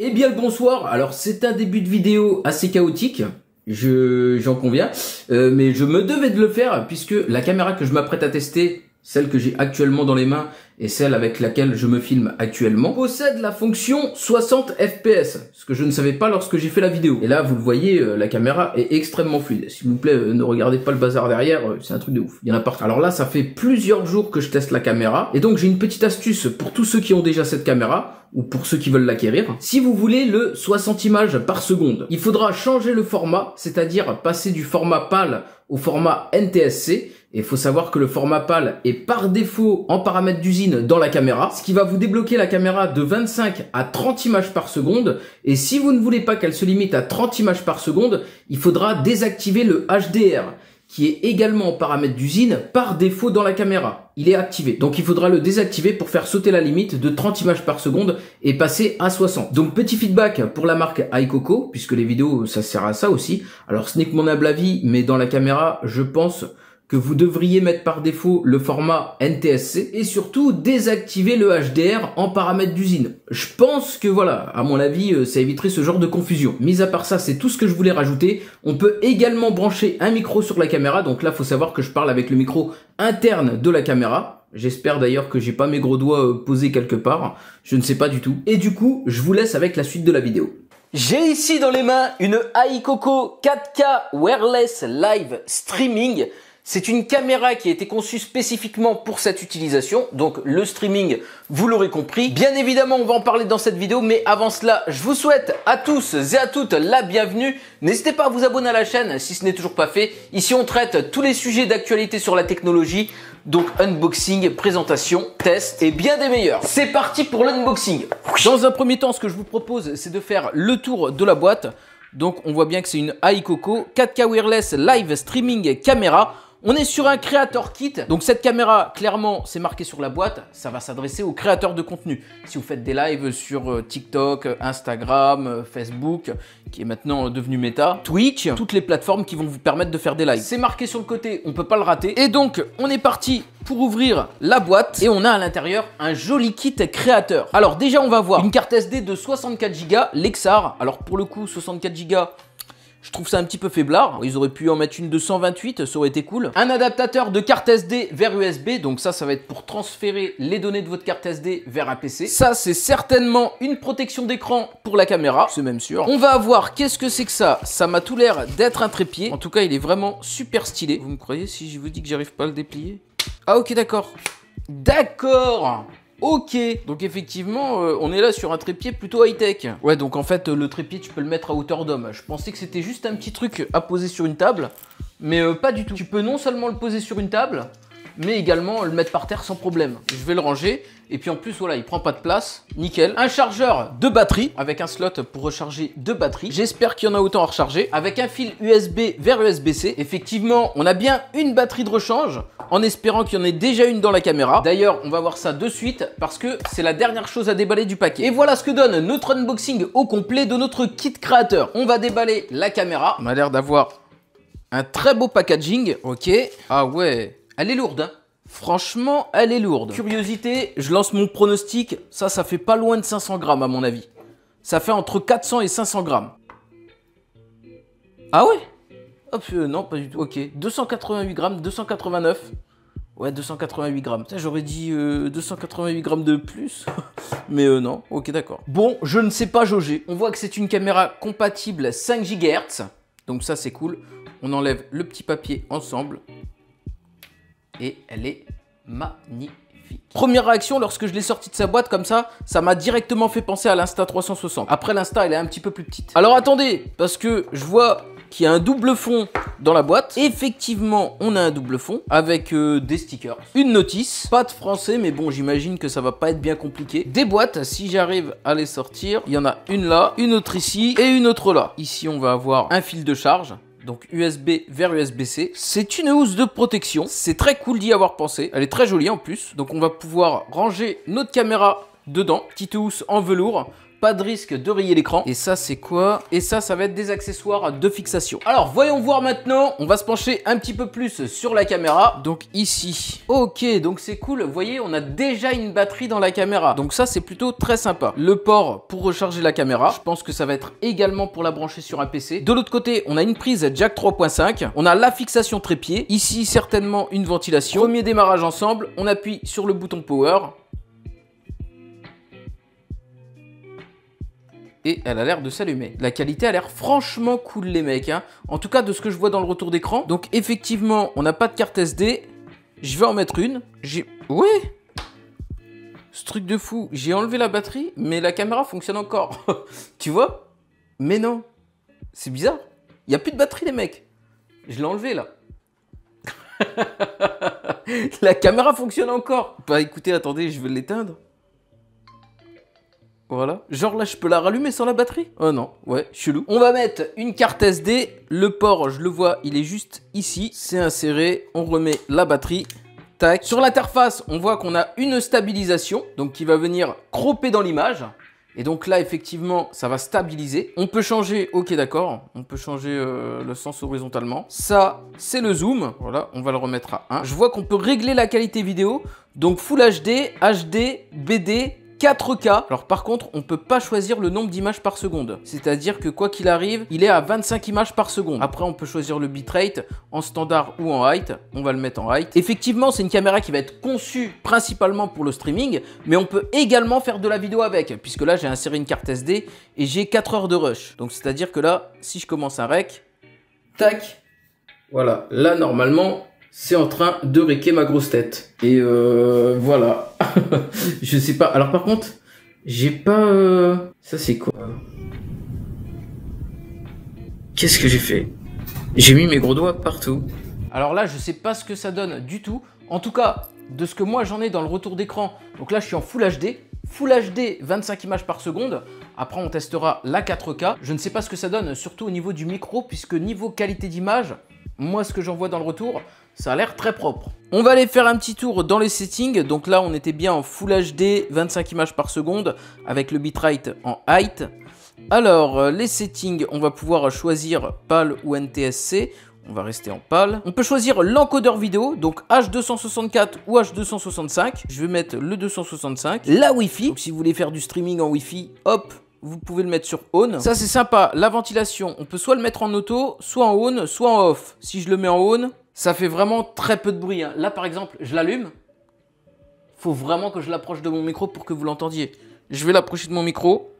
Eh bien le bonsoir, alors c'est un début de vidéo assez chaotique, je j'en conviens, euh, mais je me devais de le faire puisque la caméra que je m'apprête à tester celle que j'ai actuellement dans les mains et celle avec laquelle je me filme actuellement, possède la fonction 60 fps, ce que je ne savais pas lorsque j'ai fait la vidéo. Et là, vous le voyez, euh, la caméra est extrêmement fluide. S'il vous plaît, euh, ne regardez pas le bazar derrière, euh, c'est un truc de ouf. Il y en a partout. Alors là, ça fait plusieurs jours que je teste la caméra, et donc j'ai une petite astuce pour tous ceux qui ont déjà cette caméra, ou pour ceux qui veulent l'acquérir, si vous voulez le 60 images par seconde. Il faudra changer le format, c'est-à-dire passer du format PAL au format NTSC, et il faut savoir que le format PAL est par défaut en paramètre d'usine dans la caméra, ce qui va vous débloquer la caméra de 25 à 30 images par seconde. Et si vous ne voulez pas qu'elle se limite à 30 images par seconde, il faudra désactiver le HDR qui est également en paramètre d'usine par défaut dans la caméra. Il est activé. Donc il faudra le désactiver pour faire sauter la limite de 30 images par seconde et passer à 60. Donc petit feedback pour la marque iCoco, puisque les vidéos ça sert à ça aussi. Alors ce n'est que mon humble avis, mais dans la caméra je pense que vous devriez mettre par défaut le format NTSC et surtout désactiver le HDR en paramètres d'usine. Je pense que voilà, à mon avis, euh, ça éviterait ce genre de confusion. Mis à part ça, c'est tout ce que je voulais rajouter. On peut également brancher un micro sur la caméra, donc là, faut savoir que je parle avec le micro interne de la caméra. J'espère d'ailleurs que j'ai pas mes gros doigts euh, posés quelque part. Je ne sais pas du tout. Et du coup, je vous laisse avec la suite de la vidéo. J'ai ici dans les mains une coco 4K Wireless Live Streaming. C'est une caméra qui a été conçue spécifiquement pour cette utilisation, donc le streaming, vous l'aurez compris. Bien évidemment, on va en parler dans cette vidéo, mais avant cela, je vous souhaite à tous et à toutes la bienvenue. N'hésitez pas à vous abonner à la chaîne si ce n'est toujours pas fait. Ici, on traite tous les sujets d'actualité sur la technologie, donc unboxing, présentation, test et bien des meilleurs. C'est parti pour l'unboxing. Dans un premier temps, ce que je vous propose, c'est de faire le tour de la boîte. Donc on voit bien que c'est une coco 4K Wireless Live Streaming Camera. On est sur un créateur kit. Donc cette caméra, clairement, c'est marqué sur la boîte. Ça va s'adresser aux créateurs de contenu. Si vous faites des lives sur euh, TikTok, Instagram, euh, Facebook, qui est maintenant euh, devenu méta, Twitch, toutes les plateformes qui vont vous permettre de faire des lives. C'est marqué sur le côté, on peut pas le rater. Et donc, on est parti pour ouvrir la boîte et on a à l'intérieur un joli kit créateur. Alors déjà on va voir une carte SD de 64 Go, Lexar. Alors pour le coup 64 Go je trouve ça un petit peu faiblard. Ils auraient pu en mettre une de 128, ça aurait été cool. Un adaptateur de carte SD vers USB. Donc ça, ça va être pour transférer les données de votre carte SD vers un PC. Ça, c'est certainement une protection d'écran pour la caméra. C'est même sûr. On va voir qu'est-ce que c'est que ça Ça m'a tout l'air d'être un trépied. En tout cas, il est vraiment super stylé. Vous me croyez si je vous dis que j'arrive pas à le déplier Ah ok, d'accord. D'accord Ok, donc effectivement, euh, on est là sur un trépied plutôt high-tech. Ouais, donc en fait, euh, le trépied, tu peux le mettre à hauteur d'homme. Je pensais que c'était juste un petit truc à poser sur une table, mais euh, pas du tout. Tu peux non seulement le poser sur une table, mais également le mettre par terre sans problème. Je vais le ranger, et puis en plus, voilà, il prend pas de place, nickel. Un chargeur de batterie, avec un slot pour recharger deux batteries. J'espère qu'il y en a autant à recharger. Avec un fil USB vers USB-C, effectivement, on a bien une batterie de rechange, en espérant qu'il y en ait déjà une dans la caméra. D'ailleurs, on va voir ça de suite parce que c'est la dernière chose à déballer du paquet. Et voilà ce que donne notre unboxing au complet de notre kit créateur. On va déballer la caméra. On a l'air d'avoir un très beau packaging. Ok. Ah ouais, elle est lourde. Hein. Franchement, elle est lourde. Curiosité, je lance mon pronostic. Ça, ça fait pas loin de 500 grammes à mon avis. Ça fait entre 400 et 500 grammes. Ah ouais ah, euh, non, pas du tout. Ok, 288 grammes, 289. Ouais, 288 grammes. J'aurais dit 288 euh, grammes de plus, mais euh, non. Ok, d'accord. Bon, je ne sais pas jauger. On voit que c'est une caméra compatible 5 GHz, donc ça c'est cool. On enlève le petit papier ensemble et elle est magnifique. Première réaction, lorsque je l'ai sortie de sa boîte comme ça, ça m'a directement fait penser à l'Insta 360. Après l'Insta, elle est un petit peu plus petite. Alors attendez, parce que je vois qui a un double fond dans la boîte. Effectivement, on a un double fond avec euh, des stickers, une notice, pas de français, mais bon, j'imagine que ça va pas être bien compliqué. Des boîtes, si j'arrive à les sortir, il y en a une là, une autre ici et une autre là. Ici, on va avoir un fil de charge donc USB vers USB-C. C'est une housse de protection, c'est très cool d'y avoir pensé, elle est très jolie en plus, donc on va pouvoir ranger notre caméra dedans, petite housse en velours, pas de risque de rayer l'écran. Et ça, c'est quoi Et ça, ça va être des accessoires de fixation. Alors, voyons voir maintenant. On va se pencher un petit peu plus sur la caméra. Donc ici. Ok, donc c'est cool. Vous voyez, on a déjà une batterie dans la caméra. Donc ça, c'est plutôt très sympa. Le port pour recharger la caméra. Je pense que ça va être également pour la brancher sur un PC. De l'autre côté, on a une prise jack 3.5. On a la fixation trépied. Ici, certainement une ventilation. Premier démarrage ensemble. On appuie sur le bouton power. et elle a l'air de s'allumer. La qualité a l'air franchement cool les mecs, hein. en tout cas de ce que je vois dans le retour d'écran. Donc effectivement, on n'a pas de carte SD, je vais en mettre une. J'ai... Ouais Ce truc de fou, j'ai enlevé la batterie, mais la caméra fonctionne encore. tu vois Mais non C'est bizarre, il n'y a plus de batterie les mecs. Je l'ai enlevé là. la caméra fonctionne encore. Bah écoutez, attendez, je vais l'éteindre. Genre là, je peux la rallumer sans la batterie Oh non, ouais, chelou. On va mettre une carte SD. Le port, je le vois, il est juste ici. C'est inséré. On remet la batterie. Tac. Sur l'interface, on voit qu'on a une stabilisation, donc qui va venir cropper dans l'image. Et donc là, effectivement, ça va stabiliser. On peut changer, ok d'accord, on peut changer euh, le sens horizontalement. Ça, c'est le zoom. Voilà, on va le remettre à 1. Je vois qu'on peut régler la qualité vidéo. Donc Full HD, HD, BD, 4K. Alors par contre, on peut pas choisir le nombre d'images par seconde. C'est-à-dire que quoi qu'il arrive, il est à 25 images par seconde. Après, on peut choisir le bitrate en standard ou en height. On va le mettre en height. Effectivement, c'est une caméra qui va être conçue principalement pour le streaming, mais on peut également faire de la vidéo avec, puisque là, j'ai inséré une carte SD et j'ai 4 heures de rush. Donc c'est-à-dire que là, si je commence un rec, tac, voilà. Là, normalement, c'est en train de réquer ma grosse tête. Et euh, voilà. je sais pas. Alors par contre, j'ai pas. Euh, ça c'est quoi Qu'est-ce que j'ai fait J'ai mis mes gros doigts partout. Alors là, je sais pas ce que ça donne du tout. En tout cas, de ce que moi j'en ai dans le retour d'écran, donc là je suis en Full HD, Full HD 25 images par seconde. Après, on testera la 4K. Je ne sais pas ce que ça donne, surtout au niveau du micro, puisque niveau qualité d'image, moi, ce que j'en vois dans le retour, ça a l'air très propre. On va aller faire un petit tour dans les settings. Donc là, on était bien en Full HD, 25 images par seconde, avec le bitrate en height. Alors, euh, les settings, on va pouvoir choisir PAL ou NTSC. On va rester en PAL. On peut choisir l'encodeur vidéo, donc H264 ou H265. Je vais mettre le 265. La Wi-Fi, si vous voulez faire du streaming en Wi-Fi, hop, vous pouvez le mettre sur on. Ça, c'est sympa. La ventilation, on peut soit le mettre en auto, soit en on, soit en off. Si je le mets en on, ça fait vraiment très peu de bruit. Hein. Là, par exemple, je l'allume. Faut vraiment que je l'approche de mon micro pour que vous l'entendiez. Je vais l'approcher de mon micro.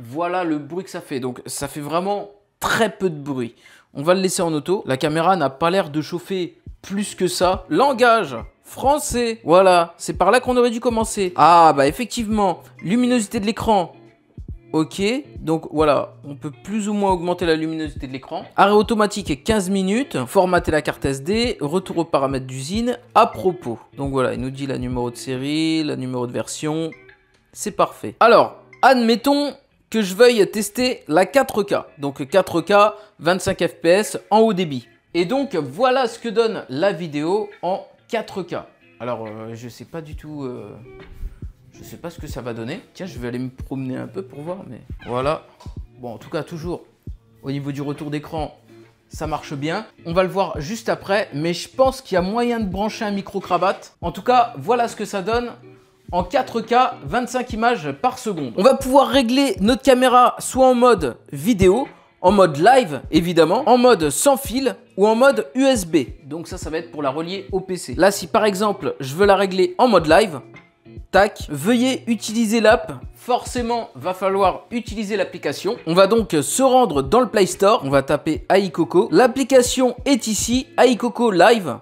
Voilà le bruit que ça fait. Donc, ça fait vraiment très peu de bruit. On va le laisser en auto. La caméra n'a pas l'air de chauffer plus que ça. Langage français. Voilà, c'est par là qu'on aurait dû commencer. Ah bah effectivement, luminosité de l'écran. Ok, donc voilà, on peut plus ou moins augmenter la luminosité de l'écran. Arrêt automatique 15 minutes, formater la carte SD, retour aux paramètres d'usine, à propos. Donc voilà, il nous dit la numéro de série, la numéro de version, c'est parfait. Alors, admettons que je veuille tester la 4K, donc 4K 25 fps en haut débit. Et donc voilà ce que donne la vidéo en 4K. Alors, euh, je sais pas du tout. je euh, je sais pas ce que ça va donner. Tiens, je vais aller me promener un peu pour voir, mais voilà. Bon, en tout cas, toujours au niveau du retour d'écran, ça marche bien. On va le voir juste après, mais je pense qu'il y a moyen de brancher un micro-cravate. En tout cas, voilà ce que ça donne en 4K, 25 images par seconde. On va pouvoir régler notre caméra soit en mode vidéo, en mode live évidemment, en mode sans fil ou en mode USB. Donc ça, ça va être pour la relier au PC. Là, si par exemple, je veux la régler en mode live, tac, veuillez utiliser l'app. Forcément, va falloir utiliser l'application. On va donc se rendre dans le Play Store. On va taper iCoco. L'application est ici, Aikoko Live,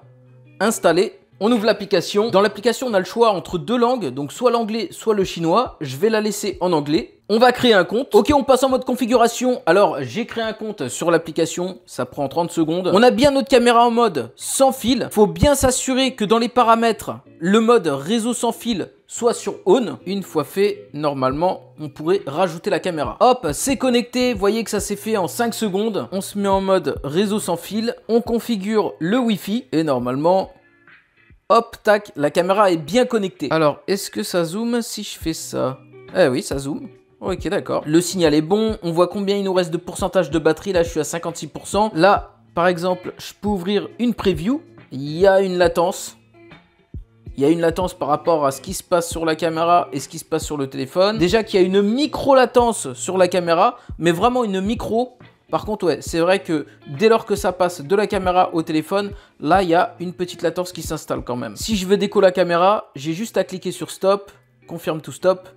installé On ouvre l'application. Dans l'application, on a le choix entre deux langues, donc soit l'anglais, soit le chinois. Je vais la laisser en anglais. On va créer un compte. Ok, on passe en mode configuration. Alors, j'ai créé un compte sur l'application. Ça prend 30 secondes. On a bien notre caméra en mode sans fil. Faut bien s'assurer que dans les paramètres, le mode réseau sans fil soit sur on. Une fois fait, normalement, on pourrait rajouter la caméra. Hop, c'est connecté, voyez que ça s'est fait en 5 secondes. On se met en mode réseau sans fil, on configure le Wi-Fi et normalement, hop, tac, la caméra est bien connectée. Alors, est-ce que ça zoome si je fais ça Eh oui, ça zoome. Ok, d'accord. Le signal est bon. On voit combien il nous reste de pourcentage de batterie. Là, je suis à 56%. Là, par exemple, je peux ouvrir une preview. Il y a une latence. Il y a une latence par rapport à ce qui se passe sur la caméra et ce qui se passe sur le téléphone. Déjà qu'il y a une micro-latence sur la caméra, mais vraiment une micro. Par contre, ouais, c'est vrai que dès lors que ça passe de la caméra au téléphone, là, il y a une petite latence qui s'installe quand même. Si je veux déco la caméra, j'ai juste à cliquer sur stop, confirme tout stop,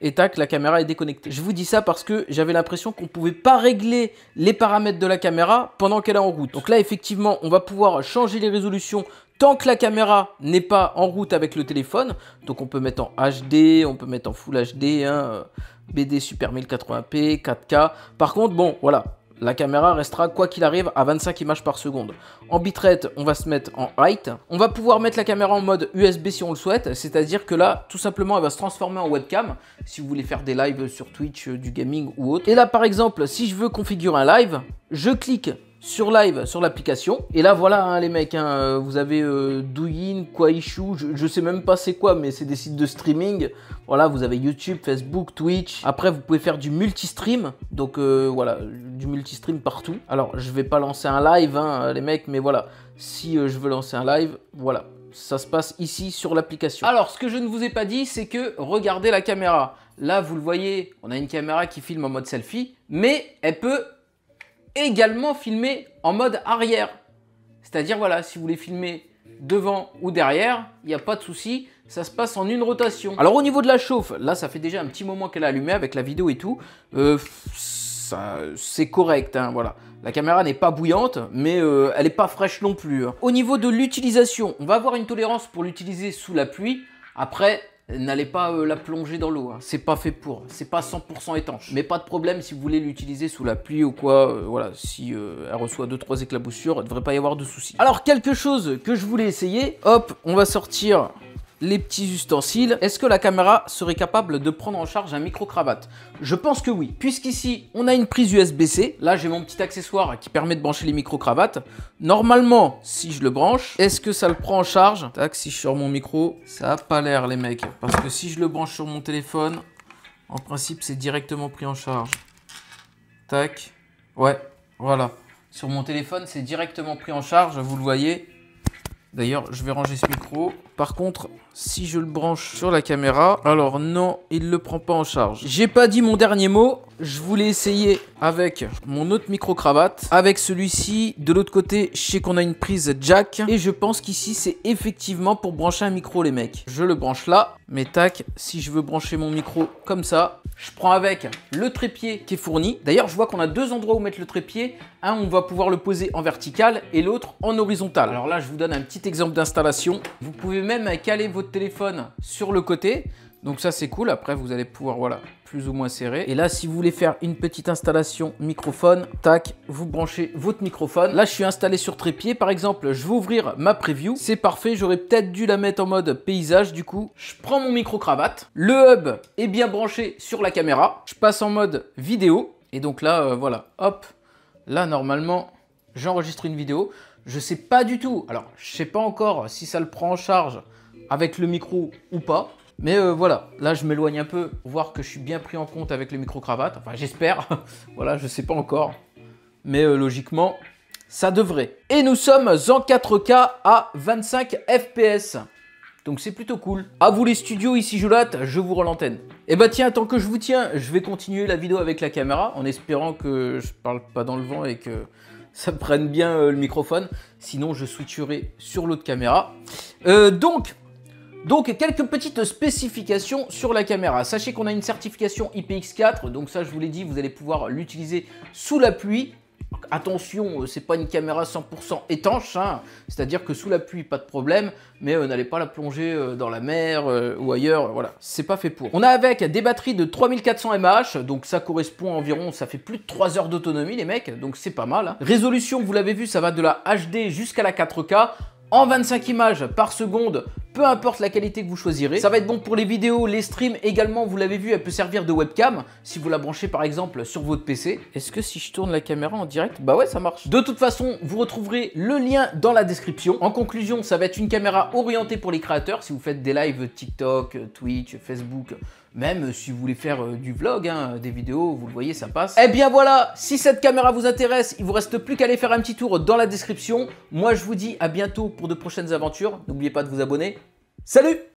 et tac, la caméra est déconnectée. Je vous dis ça parce que j'avais l'impression qu'on ne pouvait pas régler les paramètres de la caméra pendant qu'elle est en route. Donc là, effectivement, on va pouvoir changer les résolutions tant que la caméra n'est pas en route avec le téléphone. Donc on peut mettre en HD, on peut mettre en Full HD, hein, BD Super 1080p, 4K. Par contre, bon, voilà, la caméra restera quoi qu'il arrive à 25 images par seconde. En bitrate, on va se mettre en height. On va pouvoir mettre la caméra en mode USB si on le souhaite, c'est-à-dire que là, tout simplement, elle va se transformer en webcam si vous voulez faire des lives sur Twitch, euh, du gaming ou autre. Et là, par exemple, si je veux configurer un live, je clique sur live sur l'application. Et là, voilà, hein, les mecs, hein, euh, vous avez euh, Douyin, Kwaishu, je, sais même pas c'est quoi, mais c'est des sites de streaming. Voilà, vous avez YouTube, Facebook, Twitch. Après, vous pouvez faire du multi-stream. Donc euh, voilà, du multi-stream partout. Alors, je vais pas lancer un live, hein, les mecs, mais voilà, si je veux lancer un live, voilà. Ça se passe ici sur l'application. Alors, ce que je ne vous ai pas dit, c'est que regardez la caméra. Là, vous le voyez, on a une caméra qui filme en mode selfie, mais elle peut également filmer en mode arrière. C'est-à-dire, voilà, si vous voulez filmer devant ou derrière, il n'y a pas de souci, ça se passe en une rotation. Alors au niveau de la chauffe, là ça fait déjà un petit moment qu'elle a allumé avec la vidéo et tout, euh, c'est correct, hein, voilà. La caméra n'est pas bouillante, mais euh, elle n'est pas fraîche non plus. Hein. Au niveau de l'utilisation, on va avoir une tolérance pour l'utiliser sous la pluie, après n'allez pas euh, la plonger dans l'eau. Hein. C'est pas fait pour. C'est pas 100% étanche. Mais pas de problème si vous voulez l'utiliser sous la pluie ou quoi. Euh, voilà, si euh, elle reçoit 2-3 éclaboussures, il devrait pas y avoir de soucis. Alors, quelque chose que je voulais essayer. Hop, on va sortir les petits ustensiles. Est-ce que la caméra serait capable de prendre en charge un micro-cravate Je pense que oui, puisqu'ici, on a une prise USB-C. Là, j'ai mon petit accessoire qui permet de brancher les micro-cravates. Normalement, si je le branche, est-ce que ça le prend en charge Tac, si je suis sur mon micro, ça n'a pas l'air, les mecs. Parce que si je le branche sur mon téléphone, en principe, c'est directement pris en charge. Tac. Ouais, voilà. Sur mon téléphone, c'est directement pris en charge, vous le voyez. D'ailleurs, je vais ranger ce micro. Par contre, si je le branche sur la caméra, alors non, il ne le prend pas en charge. J'ai pas dit mon dernier mot, je voulais essayer avec mon autre micro-cravate. Avec celui-ci, de l'autre côté, je sais qu'on a une prise jack. Et je pense qu'ici, c'est effectivement pour brancher un micro, les mecs. Je le branche là, mais tac, si je veux brancher mon micro comme ça, je prends avec le trépied qui est fourni. D'ailleurs, je vois qu'on a deux endroits où mettre le trépied. Un, on va pouvoir le poser en vertical et l'autre en horizontal. Alors là, je vous donne un petit exemple d'installation. Vous pouvez même caler votre téléphone sur le côté. Donc ça c'est cool, après vous allez pouvoir voilà, plus ou moins serrer. Et là si vous voulez faire une petite installation microphone, tac, vous branchez votre microphone. Là je suis installé sur trépied par exemple, je vais ouvrir ma preview. C'est parfait, j'aurais peut-être dû la mettre en mode paysage du coup. Je prends mon micro-cravate, le hub est bien branché sur la caméra. Je passe en mode vidéo et donc là euh, voilà, hop, là normalement j'enregistre une vidéo. Je sais pas du tout. Alors, je sais pas encore si ça le prend en charge avec le micro ou pas. Mais euh, voilà, là je m'éloigne un peu, voir que je suis bien pris en compte avec le micro-cravate. Enfin, j'espère. voilà, je sais pas encore. Mais euh, logiquement, ça devrait. Et nous sommes en 4K à 25 FPS. Donc c'est plutôt cool. À vous les studios, ici Joulat, je vous rends l'antenne. Et eh bah tiens, tant que je vous tiens, je vais continuer la vidéo avec la caméra en espérant que je parle pas dans le vent et que ça prenne bien euh, le microphone. Sinon, je switcherai sur l'autre caméra. Euh, donc, donc, quelques petites spécifications sur la caméra. Sachez qu'on a une certification IPX4, donc ça, je vous l'ai dit, vous allez pouvoir l'utiliser sous la pluie Attention, euh, c'est pas une caméra 100% étanche, hein. c'est-à-dire que sous la pluie, pas de problème, mais euh, n'allez pas la plonger euh, dans la mer ou ailleurs, voilà, c'est pas fait pour. On a avec des batteries de 3400 mAh, donc ça correspond à environ, ça fait plus de 3 heures d'autonomie les mecs, donc c'est pas mal. Hein. Résolution, vous l'avez vu, ça va de la HD jusqu'à la 4K, en 25 images par seconde, peu importe la qualité que vous choisirez. Ça va être bon pour les vidéos, les streams également, vous l'avez vu, elle peut servir de webcam si vous la branchez par exemple sur votre PC. Est-ce que si je tourne la caméra en direct Bah ouais, ça marche. De toute façon, vous retrouverez le lien dans la description. En conclusion, ça va être une caméra orientée pour les créateurs si vous faites des lives TikTok, Twitch, Facebook, même si vous voulez faire euh, du vlog, hein, des vidéos, vous le voyez, ça passe. Eh bien voilà, si cette caméra vous intéresse, il vous reste plus qu'à aller faire un petit tour dans la description. Moi, je vous dis à bientôt pour de prochaines aventures. N'oubliez pas de vous abonner. Salut